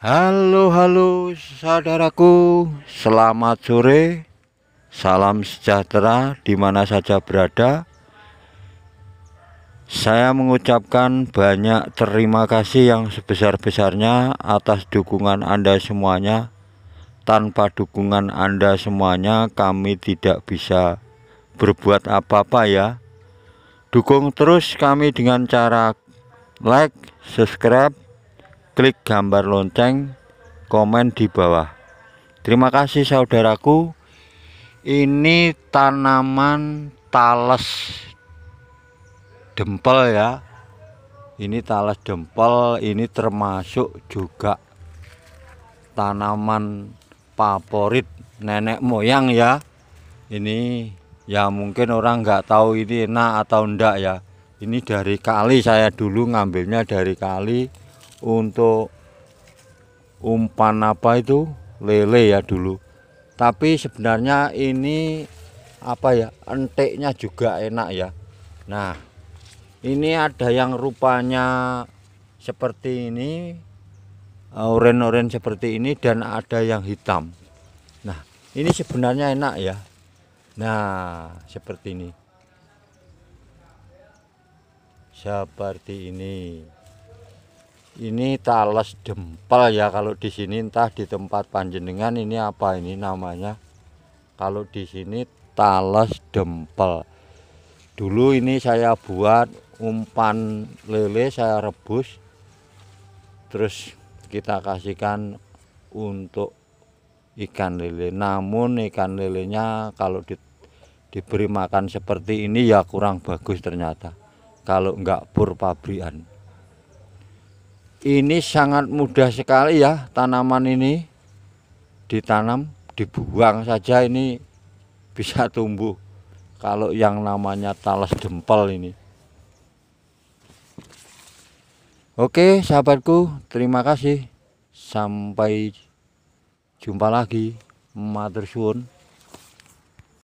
Halo halo saudaraku selamat sore salam sejahtera di mana saja berada saya mengucapkan banyak terima kasih yang sebesar-besarnya atas dukungan Anda semuanya tanpa dukungan Anda semuanya kami tidak bisa berbuat apa-apa ya dukung terus kami dengan cara like subscribe klik gambar lonceng, komen di bawah. Terima kasih saudaraku. Ini tanaman talas dempel ya. Ini talas dempel, ini termasuk juga tanaman favorit nenek moyang ya. Ini ya mungkin orang nggak tahu ini enak atau enggak ya ini dari kali saya dulu ngambilnya dari kali untuk umpan apa itu lele ya dulu tapi sebenarnya ini apa ya enteknya juga enak ya nah ini ada yang rupanya seperti ini oren-oren seperti ini dan ada yang hitam nah ini sebenarnya enak ya nah seperti ini seperti ini ini talas dempel ya kalau di sini entah di tempat panjenengan ini apa ini namanya kalau di sini talas dempel dulu ini saya buat umpan lele saya rebus terus kita kasihkan untuk ikan lele namun ikan lelenya kalau di, diberi makan seperti ini ya kurang bagus ternyata kalau enggak pur pabrian ini sangat mudah sekali ya tanaman ini ditanam dibuang saja ini bisa tumbuh kalau yang namanya talas dempel ini Oke sahabatku terima kasih sampai jumpa lagi mother soon